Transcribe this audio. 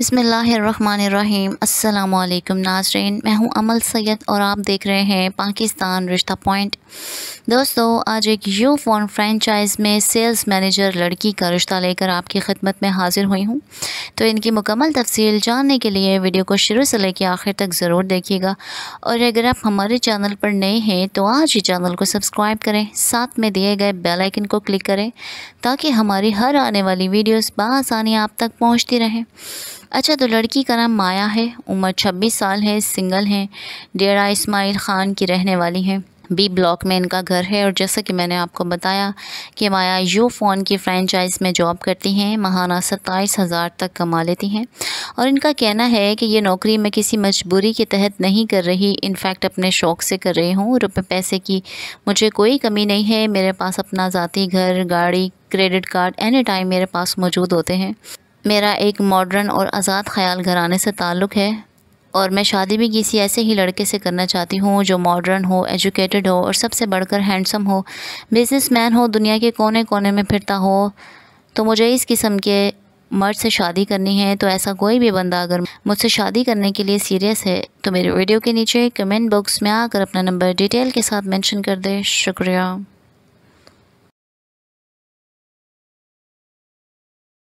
बसमीम् अल्लाम नाजरीन मैं हूं अमल सैयद और आप देख रहे हैं पाकिस्तान रिश्ता पॉइंट दोस्तों आज एक यू फोन फ्रेंचाइज़ में सेल्स मैनेजर लड़की का रिश्ता लेकर आपकी खिदमत में हाजिर हुई हूं तो इनकी मुकम्मल तफसील जानने के लिए वीडियो को शुरू से लेकर आखिर तक ज़रूर देखिएगा और अगर आप हमारे चैनल पर नए हैं तो आज ही चैनल को सब्सक्राइब करें साथ में दिए गए बेलाइकन को क्लिक करें ताकि हमारी हर आने वाली वीडियोज़ बसानी आप तक पहुँचती रहें अच्छा तो लड़की का नाम माया है उम्र 26 साल है सिंगल हैं डेरा इस्माइल ख़ान की रहने वाली हैं बी ब्लॉक में इनका घर है और जैसा कि मैंने आपको बताया कि माया यू फ़ोन की फ्रेंचाइज में जॉब करती हैं महाना सत्ताईस हज़ार तक कमा लेती हैं और इनका कहना है कि ये नौकरी मैं किसी मजबूरी के तहत नहीं कर रही इनफैक्ट अपने शौक़ से कर रही हूँ रुपये पैसे की मुझे कोई कमी नहीं है मेरे पास अपना ज़ाती घर गाड़ी क्रेडिट कार्ड एनी टाइम मेरे पास मौजूद होते हैं मेरा एक मॉडर्न और आज़ाद ख्याल घराने से ताल्लुक़ है और मैं शादी भी किसी ऐसे ही लड़के से करना चाहती हूँ जो मॉडर्न हो एजुकेटेड हो और सबसे बढ़कर हैंडसम हो बिजनेसमैन हो दुनिया के कोने कोने में फिरता हो तो मुझे इस किस्म के मर्द से शादी करनी है तो ऐसा कोई भी बंदा अगर मुझसे शादी करने के लिए सीरियस है तो मेरे वीडियो के नीचे कमेंट बॉक्स में आकर अपना नंबर डिटेल के साथ मैंशन कर दे शुक्रिया